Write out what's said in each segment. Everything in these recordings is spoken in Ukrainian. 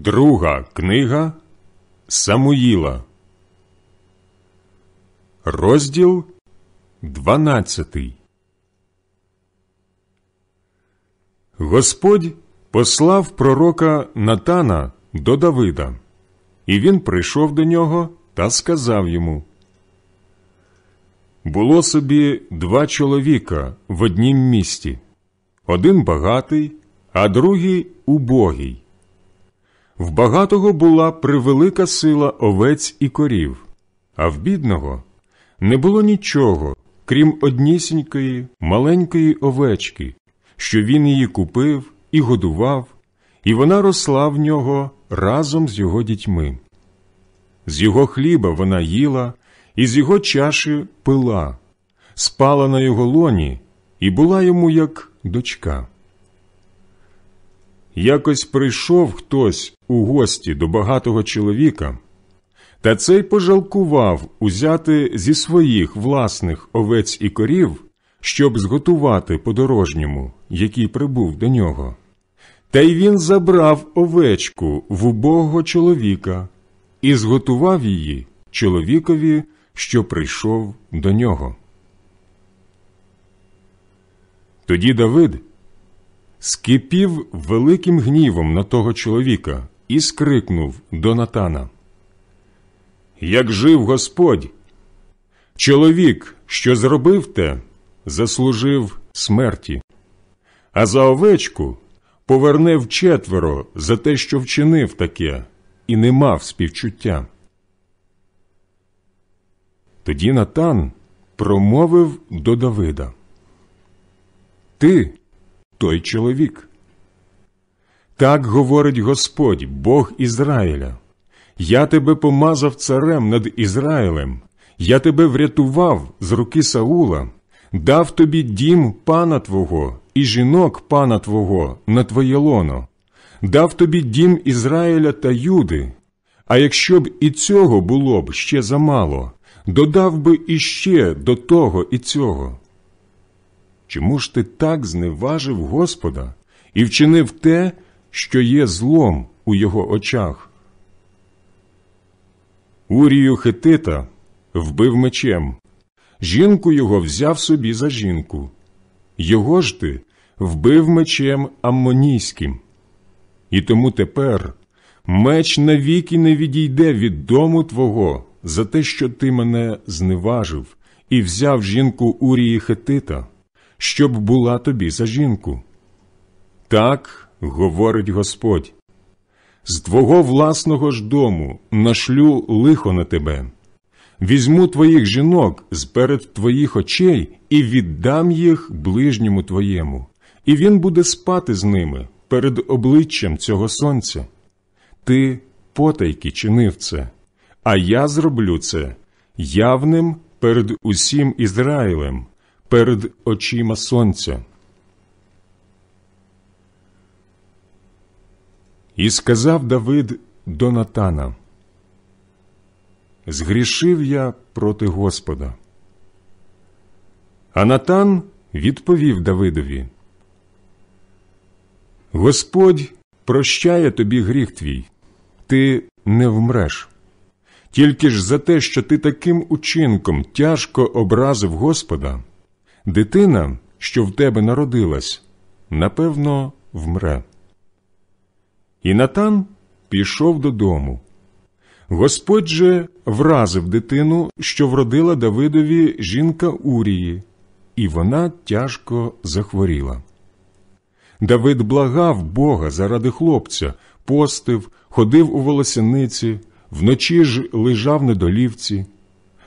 Друга книга Самуїла, розділ 12 Господь послав пророка Натана до Давида, і він прийшов до нього та сказав йому: Було собі два чоловіка в однім місті, один багатий, а другий убогий. В багатого була превелика сила овець і корів, а в бідного не було нічого, крім однісінької маленької овечки, що він її купив і годував, і вона росла в нього разом з його дітьми. З його хліба вона їла, і з його чаші пила, спала на його лоні і була йому як дочка. Якось прийшов хтось у гості до багатого чоловіка, та цей пожалкував узяти зі своїх власних овець і корів, щоб зготувати подорожньому, який прибув до нього. Та й він забрав овечку в убогого чоловіка і зготував її чоловікові, що прийшов до нього. Тоді Давид скипів великим гнівом на того чоловіка і скрикнув до Натана. Як жив Господь, чоловік, що зробив те, заслужив смерті, а за овечку поверне вчетверо за те, що вчинив таке, і не мав співчуття. Тоді Натан промовив до Давида: Ти той чоловік. Так говорить Господь, Бог Ізраїля. Я тебе помазав царем над Ізраїлем, я тебе врятував з руки Саула, дав тобі дім пана Твого і жінок пана Твого на твоє лоно, дав тобі дім Ізраїля та Юди. А якщо б і цього було б ще замало, додав би іще до того і цього. Чому ж ти так зневажив Господа і вчинив те, що є злом у його очах? Урію Хетита вбив мечем, жінку його взяв собі за жінку. Його ж ти вбив мечем Аммонійським. І тому тепер меч навіки не відійде від дому твого за те, що ти мене зневажив і взяв жінку Урії Хетита щоб була тобі за жінку. Так говорить Господь. З твого власного ж дому нашлю лихо на тебе, візьму твоїх жінок з перед твоїх очей і віддам їх ближньому твоєму, і він буде спати з ними перед обличчям цього сонця. Ти потайки чинив це, а я зроблю це явним перед усім Ізраїлем перед очима сонця. І сказав Давид до Натана, Згрішив я проти Господа. А Натан відповів Давидові, Господь прощає тобі гріх твій, ти не вмреш. Тільки ж за те, що ти таким учинком тяжко образив Господа, дитина, що в тебе народилась, напевно, вмре. І Натан пішов додому. Господь же вразив дитину, що вродила Давидові жінка Урії, і вона тяжко захворіла. Давид благав Бога заради хлопця, постив, ходив у волосяниці, вночі ж лежав на долівці.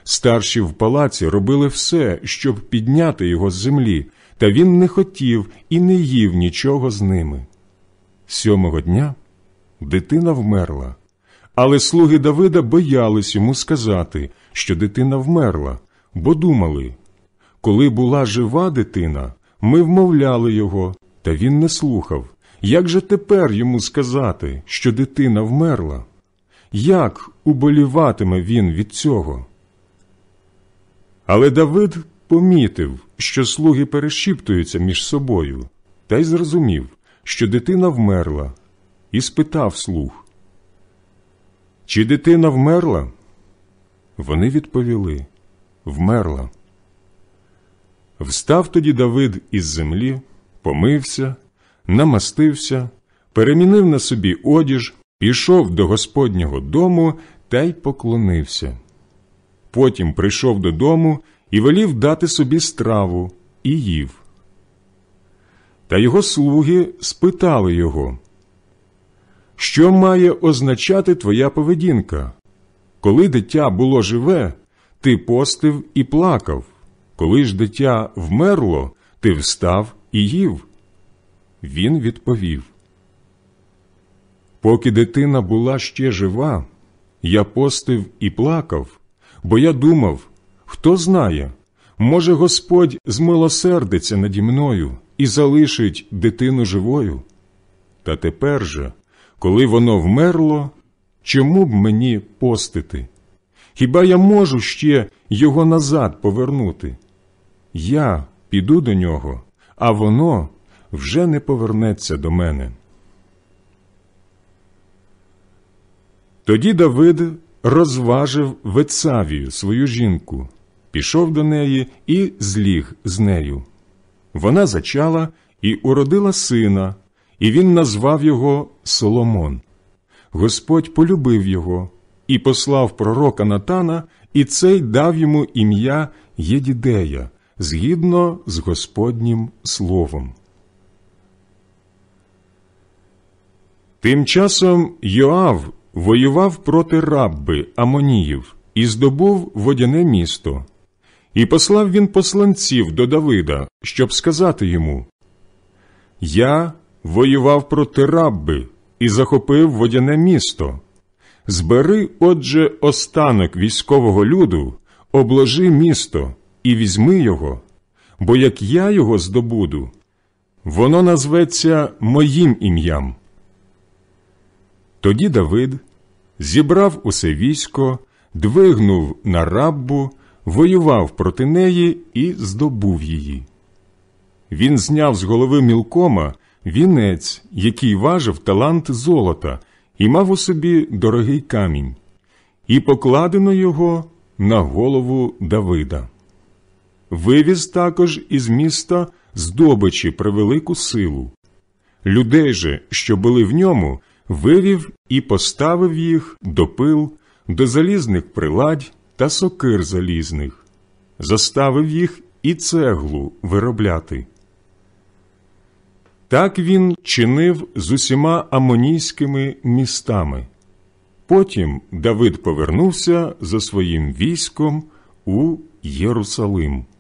Старші в палаці робили все, щоб підняти його з землі, та він не хотів і не їв нічого з ними. Сьомого дня дитина вмерла, але слуги Давида боялись йому сказати, що дитина вмерла, бо думали коли була жива дитина, ми вмовляли його, та він не слухав. Як же тепер йому сказати, що дитина вмерла? Як уболіватиме він від цього? Але Давид помітив, що слуги перешіптуються між собою, та й зрозумів, що дитина вмерла, і спитав слуг, Чи дитина вмерла? Вони відповіли Вмерла. Встав тоді Давид із землі, помився, намастився, перемінив на собі одіж, пішов до Господнього дому та й поклонився. Потім прийшов додому і велів дати собі страву і їв. Та його слуги спитали його, що має означати твоя поведінка? Коли дитя було живе, ти постив і плакав, коли ж дитя вмерло, ти встав і їв. Він відповів. Поки дитина була ще жива, я постив і плакав, бо я думав, хто знає, може Господь змилосердиться наді мною і залишить дитину живою. Та тепер же, коли воно вмерло, чому б мені постити? Хіба я можу ще його назад повернути? Я піду до нього, а воно вже не повернеться до мене. Тоді Давид розважив Вецавію, свою жінку, пішов до неї і зліг з нею. Вона зачала і уродила сина, і він назвав його Соломон. Господь полюбив його і послав пророка Натана, і цей дав йому ім'я Єдідея згідно з Господнім словом. Тим часом Йоав, воював проти рабби Амоніїв і здобув водяне місто. І послав він посланців до Давида, щоб сказати йому: Я воював проти рабби і захопив водяне місто. Збери, отже, останок військового люду, обложи місто і візьми його, бо як я його здобуду, воно назветься моїм ім'ям. Тоді Давид зібрав усе військо, двигнув на раббу, воював проти неї і здобув її. Він зняв з голови мілкома вінець, який важив талант золота, і мав у собі дорогий камінь, і покладено його на голову Давида. Вивіз також із міста здобичі превелику силу. Людей же, що були в ньому, вивів і поставив їх до пил, до залізних приладь та сокир залізних, заставив їх і цеглу виробляти. Так він чинив з усіма амонійськими містами. Потім Давид повернувся за своїм військом у Єрусалим.